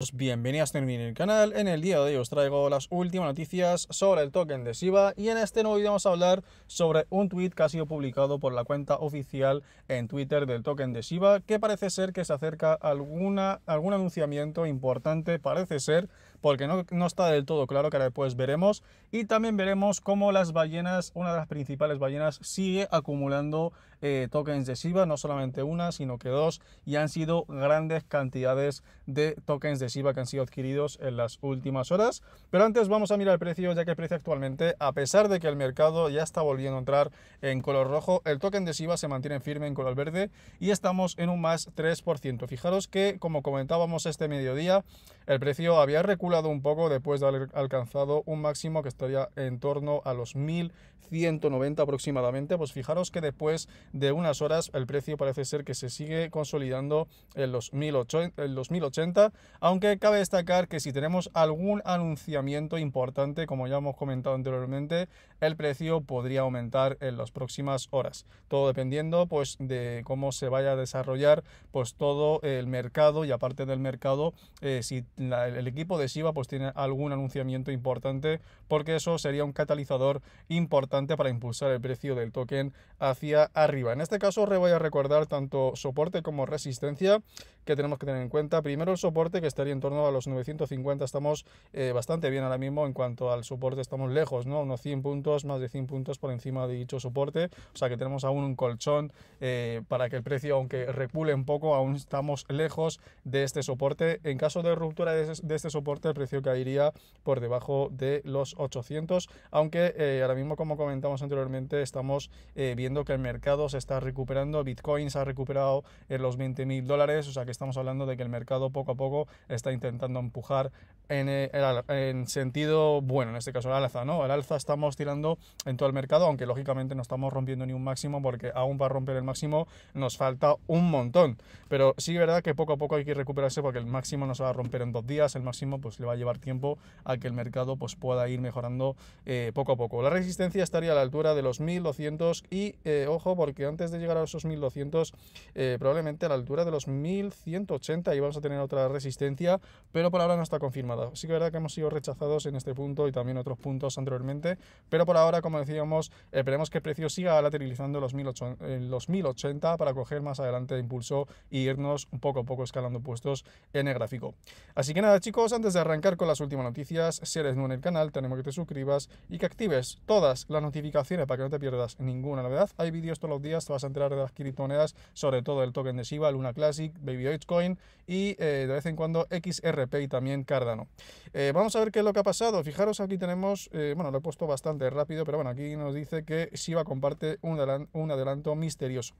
Pues bienvenidos a en el canal, en el día de hoy os traigo las últimas noticias sobre el token de Shiba y en este nuevo video vamos a hablar sobre un tweet que ha sido publicado por la cuenta oficial en Twitter del token de Shiba que parece ser que se acerca alguna, algún anunciamiento importante, parece ser porque no, no está del todo claro, que ahora después veremos. Y también veremos cómo las ballenas, una de las principales ballenas, sigue acumulando eh, tokens de SIVA, no solamente una, sino que dos, y han sido grandes cantidades de tokens de SIVA que han sido adquiridos en las últimas horas. Pero antes vamos a mirar el precio, ya que el precio actualmente, a pesar de que el mercado ya está volviendo a entrar en color rojo, el token de SIVA se mantiene firme en color verde y estamos en un más 3%. Fijaros que, como comentábamos este mediodía, el precio había reculado un poco después de haber alcanzado un máximo que estaría en torno a los 1.190 aproximadamente. Pues fijaros que después de unas horas el precio parece ser que se sigue consolidando en los, 1080, aunque cabe destacar que si tenemos algún anunciamiento importante, como ya hemos comentado anteriormente, el precio podría aumentar en las próximas horas. Todo dependiendo pues de cómo se vaya a desarrollar pues todo el mercado y aparte del mercado eh, si el equipo de Siva pues tiene algún anunciamiento importante porque eso sería un catalizador importante para impulsar el precio del token hacia arriba. En este caso os voy a recordar tanto soporte como resistencia que tenemos que tener en cuenta. Primero el soporte que estaría en torno a los 950, estamos eh, bastante bien ahora mismo en cuanto al soporte, estamos lejos, ¿no? Unos 100 puntos, más de 100 puntos por encima de dicho soporte, o sea que tenemos aún un colchón eh, para que el precio, aunque recule un poco, aún estamos lejos de este soporte. En caso de ruptura de, este soporte el precio caería por debajo de los 800, aunque eh, ahora mismo como comentamos anteriormente estamos eh, viendo que el mercado se está recuperando, Bitcoin se ha recuperado en los 20 mil dólares, o sea que estamos hablando de que el mercado poco a poco está intentando empujar en, eh, en, sentido bueno, en este caso el alza, ¿no? El alza estamos tirando en todo el mercado, aunque lógicamente no estamos rompiendo ni un máximo porque aún para romper el máximo nos falta un montón, pero sí verdad que poco a poco hay que recuperarse porque el máximo no se va a romper en días, el máximo, pues le va a llevar tiempo a que el mercado pues, pueda ir mejorando eh, poco a poco. La resistencia estaría a la altura de los 1200 y eh, ojo, porque antes de llegar a esos 1200, eh, probablemente a la altura de los 1180 y vamos a tener otra resistencia, pero por ahora no está confirmada. Sí que es verdad que hemos sido rechazados en este punto y también otros puntos anteriormente, pero por ahora, como decíamos, esperemos que el precio siga lateralizando los, 1800 los 1080 para coger más adelante de impulso y irnos un poco a poco escalando puestos en el gráfico. Así que nada chicos, antes de arrancar con las últimas noticias, si eres nuevo en el canal, tenemos que te suscribas y que actives todas las notificaciones para que no te pierdas ninguna novedad. Hay vídeos todos los días, te vas a enterar de las criptomonedas, sobre todo el token de Shiba, Luna Classic, Baby Coin y eh, de vez en cuando XRP y también Cardano. Eh, vamos a ver qué es lo que ha pasado. Fijaros, aquí tenemos, eh, bueno, lo he puesto bastante rápido, pero bueno, aquí nos dice que Shiba comparte un un adelanto misterioso.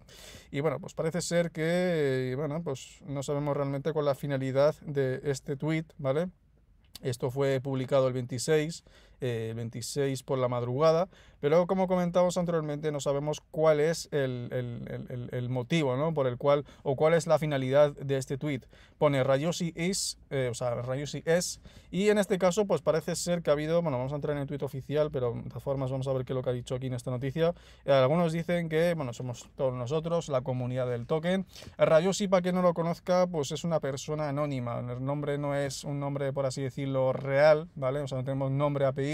Y bueno, pues parece ser que, bueno, pues no sabemos realmente cuál es la finalidad de este este tweet, ¿vale? Esto fue publicado el 26 26 eh, por la madrugada, pero como comentamos anteriormente no sabemos cuál es el, motivo ¿no? por el cual o cuál es la finalidad de este tweet. Pone Rayosi is, eh, o sea, Rayosi es, y en este caso pues parece ser que ha habido, bueno, vamos a entrar en el tweet oficial, pero de todas formas vamos a ver qué es lo que ha dicho aquí en esta noticia. Eh, algunos dicen que, bueno, somos todos nosotros, la comunidad del token. Rayosi, para quien no lo conozca, pues es una persona anónima, el nombre no es un nombre, por así decirlo, real, ¿vale? O sea, no tenemos nombre, apellido,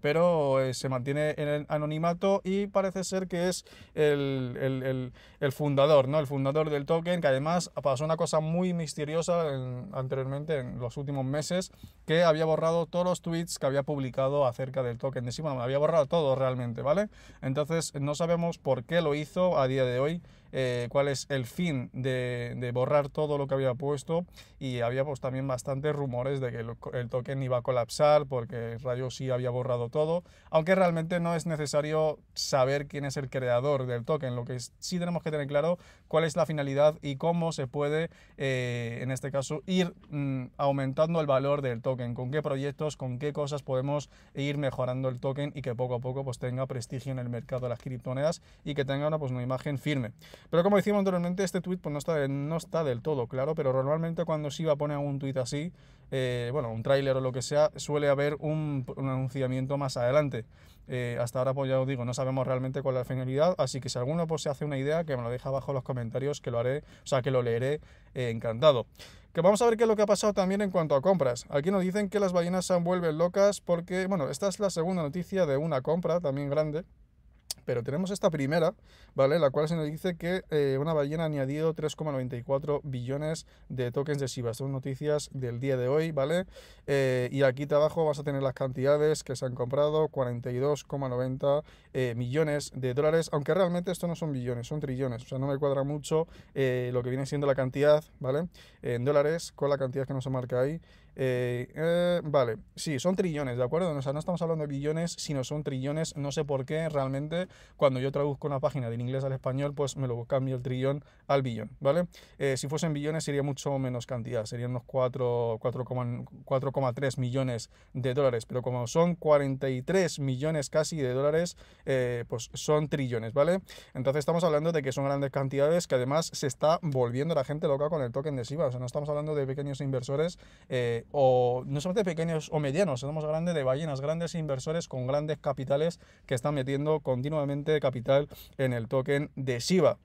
pero eh, se mantiene en el anonimato y parece ser que es el, fundador, ¿no? El fundador del token, que además pasó una cosa muy misteriosa anteriormente, en los últimos meses, que había borrado todos los tweets que había publicado acerca del token encima Había borrado todo realmente, ¿vale? Entonces no sabemos por qué lo hizo a día de hoy. Eh, cuál es el fin de, borrar todo lo que había puesto y había pues también bastantes rumores de que el, token iba a colapsar porque Rayo sí había borrado todo, aunque realmente no es necesario saber quién es el creador del token, lo que sí tenemos que tener claro cuál es la finalidad y cómo se puede eh, en este caso ir mm, aumentando el valor del token, con qué proyectos, con qué cosas podemos ir mejorando el token y que poco a poco pues tenga prestigio en el mercado de las criptomonedas y que tenga una, pues, una imagen firme. Pero como decíamos anteriormente, este tweet pues, no, está, no está del todo claro, pero normalmente cuando Shiba pone algún tweet así, eh, bueno, un tráiler o lo que sea, suele haber un, un anunciamiento más adelante. Eh, hasta ahora, pues ya os digo, no sabemos realmente cuál es la finalidad, así que si alguno pues, se hace una idea, que me lo deja abajo en los comentarios, que lo haré, o sea, que lo leeré eh, encantado. Que vamos a ver qué es lo que ha pasado también en cuanto a compras. Aquí nos dicen que las ballenas se vuelven locas porque, bueno, esta es la segunda noticia de una compra también grande pero tenemos esta primera, ¿vale? La cual se nos dice que eh, una ballena ha añadido 3,94 billones de tokens de Shiba. Son noticias del día de hoy, ¿vale? Eh, y aquí abajo vas a tener las cantidades que se han comprado, 42,90 eh, millones de dólares, aunque realmente esto no son billones, son trillones, o sea, no me cuadra mucho lo que viene siendo la cantidad, ¿vale? En dólares con la cantidad que nos marca ahí. Eh, eh, vale, sí, son trillones, ¿de acuerdo? O sea, no estamos hablando de billones, sino son trillones. No sé por qué realmente cuando yo traduzco una página del inglés al español, pues me lo cambio el trillón al billón, ¿vale? Eh, si fuesen billones sería mucho menos cantidad, serían unos 4,3 millones de dólares, pero como son 43 millones casi de dólares, pues son trillones, ¿vale? Entonces estamos hablando de que son grandes cantidades que además se está volviendo la gente loca con el token de SIBA. o sea, no estamos hablando de pequeños inversores. Eh, o no solamente pequeños o medianos, somos grandes de ballenas, grandes inversores con grandes capitales que están metiendo continuamente capital en el token de Shiba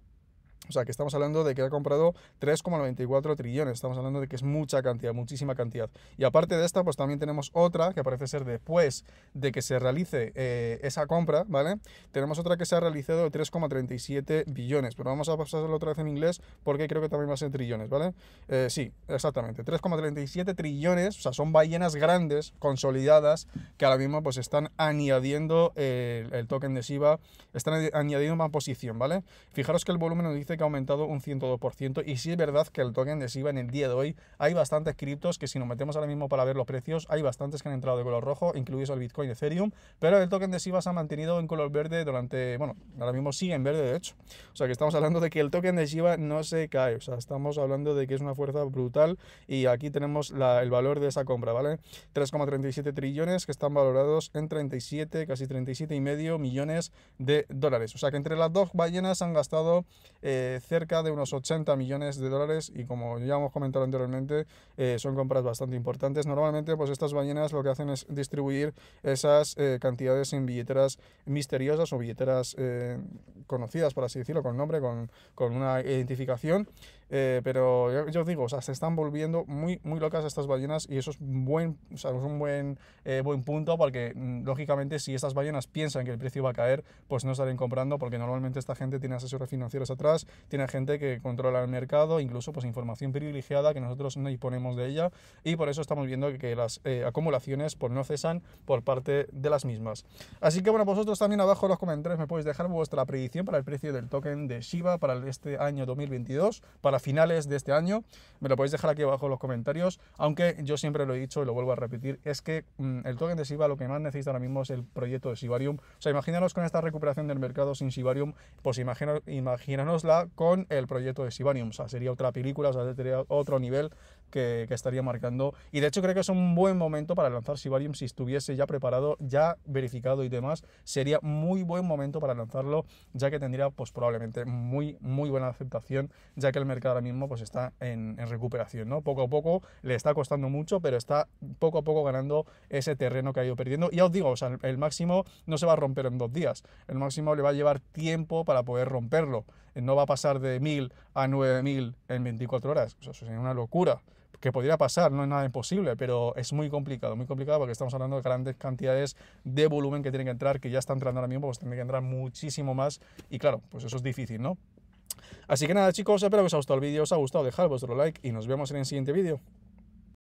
o sea, que estamos hablando de que ha comprado 3,94 trillones. Estamos hablando de que es mucha cantidad, muchísima cantidad. Y aparte de esta, pues también tenemos otra que parece ser después de que se realice eh, esa compra, ¿vale? Tenemos otra que se ha realizado de 3,37 billones. Pero vamos a pasarlo otra vez en inglés porque creo que también va a ser trillones, ¿vale? Eh, sí, exactamente. 3,37 trillones, o sea, son ballenas grandes, consolidadas, que ahora mismo pues están añadiendo eh, el, token de SIBA, están añadiendo una posición, ¿vale? Fijaros que el volumen nos dice que ha aumentado un 102%. Y sí es verdad que el token de SIBA en el día de hoy hay bastantes criptos que si nos metemos ahora mismo para ver los precios, hay bastantes que han entrado de color rojo, incluidos el Bitcoin Ethereum, pero el token de SIBA se ha mantenido en color verde durante, bueno, ahora mismo sigue en verde de hecho. O sea que estamos hablando de que el token de SIBA no se cae, o sea, estamos hablando de que es una fuerza brutal y aquí tenemos el valor de esa compra, ¿vale? 3,37 trillones que están valorados en 37, casi 37 y medio millones de dólares. O sea que entre las dos ballenas han gastado... Eh, eh, cerca de unos 80 millones de dólares y como ya hemos comentado anteriormente, eh, son compras bastante importantes. Normalmente, pues estas ballenas lo que hacen es distribuir esas eh, cantidades en billeteras misteriosas o billeteras conocidas, por así decirlo, con nombre, con, con una identificación. Eh, pero yo, os digo, o sea, se están volviendo muy, muy locas estas ballenas y eso es, buen, un buen, eh, buen punto porque, mm, lógicamente, si estas ballenas piensan que el precio va a caer, pues no estarán comprando porque normalmente esta gente tiene asesores financieros atrás, tiene gente que controla el mercado, incluso pues información privilegiada que nosotros no disponemos de ella y por eso estamos viendo que las eh, acumulaciones pues, no cesan por parte de las mismas. Así que bueno, vosotros también abajo en los comentarios me podéis dejar vuestra predicción para el precio del token de Shiba para este año 2022, para finales de este año. Me lo podéis dejar aquí abajo en los comentarios, aunque yo siempre lo he dicho y lo vuelvo a repetir, es que mm, el token de SIBA lo que más necesita ahora mismo es el proyecto de SIBarium O sea, imaginaros con esta recuperación del mercado sin SIBarium pues imagínanosla con el proyecto de SIBarium O sea, sería otra película, o sea, sería otro nivel que, estaría marcando. Y de hecho creo que es un buen momento para lanzar Sibarium si estuviese ya preparado, ya verificado y demás. Sería muy buen momento para lanzarlo, ya que tendría pues probablemente muy, muy buena aceptación, ya que el mercado ahora mismo pues está en, recuperación, ¿no? Poco a poco le está costando mucho, pero está poco a poco ganando ese terreno que ha ido perdiendo. Y ya os digo, o sea, el, máximo no se va a romper en dos días. El máximo le va a llevar tiempo para poder romperlo. No va a pasar de 1000 a 9000 en 24 horas. eso sería una locura que podría pasar, no es nada imposible, pero es muy complicado, muy complicado porque estamos hablando de grandes cantidades de volumen que tienen que entrar, que ya están entrando ahora mismo, pues tienen que entrar muchísimo más y claro, pues eso es difícil, ¿no? Así que nada chicos, espero que os haya gustado el vídeo, os ha gustado, dejad vuestro like y nos vemos en el siguiente vídeo.